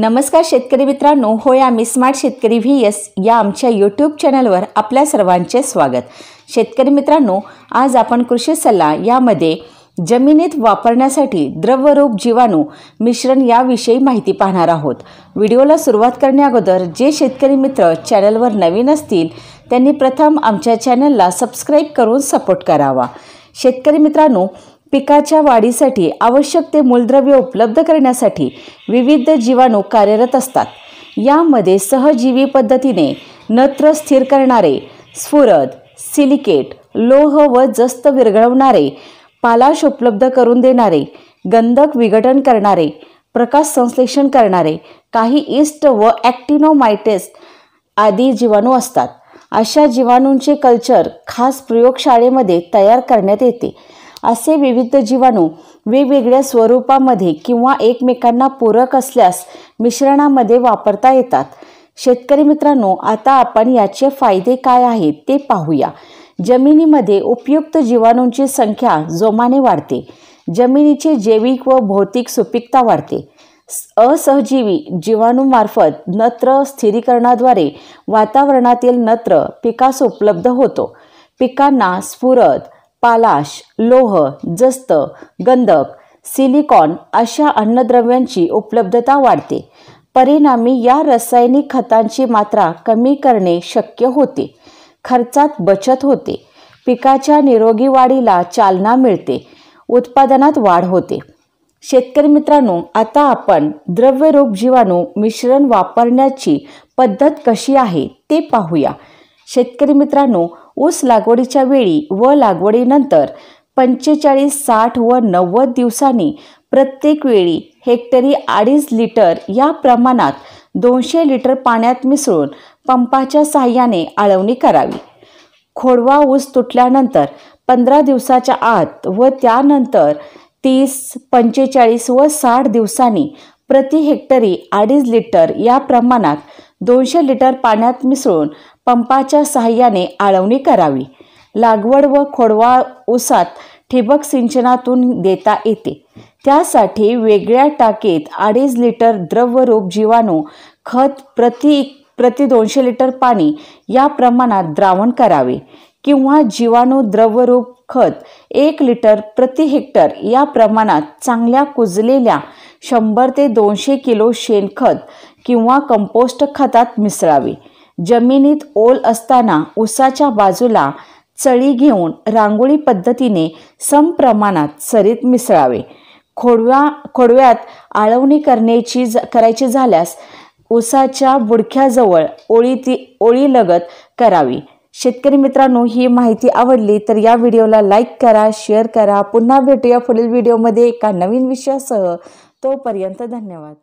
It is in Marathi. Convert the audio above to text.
नमस्कार शेतकरी मित्रांनो होय या मी स्मार्ट शेतकरी व्ही एस या आमच्या यूट्यूब चॅनलवर आपल्या सर्वांचे स्वागत शेतकरी मित्रांनो आज आपण कृषी सल्ला यामध्ये जमिनीत वापरण्यासाठी द्रवरूप जीवाणू मिश्रण याविषयी माहिती पाहणार आहोत व्हिडिओला सुरुवात करण्याअगोदर जे शेतकरी मित्र चॅनलवर नवीन असतील त्यांनी प्रथम आमच्या चॅनलला सबस्क्राईब करून सपोर्ट करावा शेतकरी मित्रांनो पिकाच्या वाढीसाठी आवश्यक ते मूलद्रव्य उपलब्ध करण्यासाठी विविध जीवाणू कार्यरत असतात यामध्ये सहजीवी पद्धतीने नत्र स्थिर करणारे स्फुरद सिलिकेट लोह व जस्त विरघळवणारे पालाश उपलब्ध करून देणारे गंधक विघटन करणारे प्रकाश संश्लेषण करणारे काही इस्ट व ॲक्टिनोमायटेस आदी जीवाणू असतात अशा जीवाणूंचे कल्चर खास प्रयोगशाळेमध्ये तयार करण्यात येते असे विविध जीवाणू वेगवेगळ्या स्वरूपामध्ये किंवा एकमेकांना पूरक असल्यास मिश्रणामध्ये वापरता येतात शेतकरी मित्रांनो आता आपण याचे फायदे काय आहेत ते पाहूया जमिनीमध्ये उपयुक्त जीवाणूंची संख्या जोमाने वाढते जमिनीची जैविक व भौतिक सुपीकता वाढते असहजीवी जीवाणूमार्फत नत्र स्थिरीकरणाद्वारे वातावरणातील नत्र पिकास उपलब्ध होतो पिकांना स्फुरद पालाश लोह जस्त गंधक सिलिकॉन अशा अन्नद्रव्यांची उपलब्धता वाढते परिणामी या रासायनिक खतांची मात्रा कमी करणे शक्य होते खर्चात बचत होते पिकाच्या निरोगी वाढीला चालना मिळते उत्पादनात वाढ होते शेतकरी मित्रांनो आता आपण द्रव्यरूप जीवाणू मिश्रण वापरण्याची पद्धत कशी आहे ते पाहूया शेतकरी मित्रांनो ऊस लागवडीच्या वेळी व लागवडीनंतर पंचेचाळीस साठ व नव्वद दिवसांनी प्रत्येक वेळी हेक्टरी अडीच लिटर या प्रमाणात दोनशे लिटर पाण्यात मिसळून पंपाच्या सहाय्याने आळवणी करावी खोडवा ऊस तुटल्यानंतर पंधरा दिवसाच्या आत व त्यानंतर तीस पंचेचाळीस व साठ दिवसांनी प्रति हेक्टरी अडीच लिटर या प्रमाणात दोनशे लिटर पाण्यात मिसळून पंपाच्या साहाय्याने आळवणी करावी लागवड व खोडवा उसात ठिबक सिंचनातून देता येते त्यासाठी वेगळ्या टाकीत अडीच लिटर द्रवरूप जीवाणू खत प्रति प्रति दोनशे लिटर पाणी या प्रमाणात द्रावण करावे किंवा जीवाणू द्रवरूप खत एक लिटर प्रति हेक्टर या प्रमाणात चांगल्या कुजलेल्या शंभर ते दोनशे किलो शेणखत किंवा कंपोस्ट खतात मिसळावे जमिनीत ओल असताना उसाच्या बाजूला चळी घेऊन रांगोळी पद्धतीने समप्रमाणात सरीत मिसळावे खोडव्या खोडव्यात आळवणी करण्याची करायची झाल्यास उसाच्या बुडख्याजवळ ओळी ती ओळीलगत करावी शेतकरी मित्रांनो ही माहिती आवडली तर या व्हिडिओला लाईक करा शेअर करा पुन्हा भेटूया पुढील व्हिडिओमध्ये एका नवीन विषयासह तोपर्यंत धन्यवाद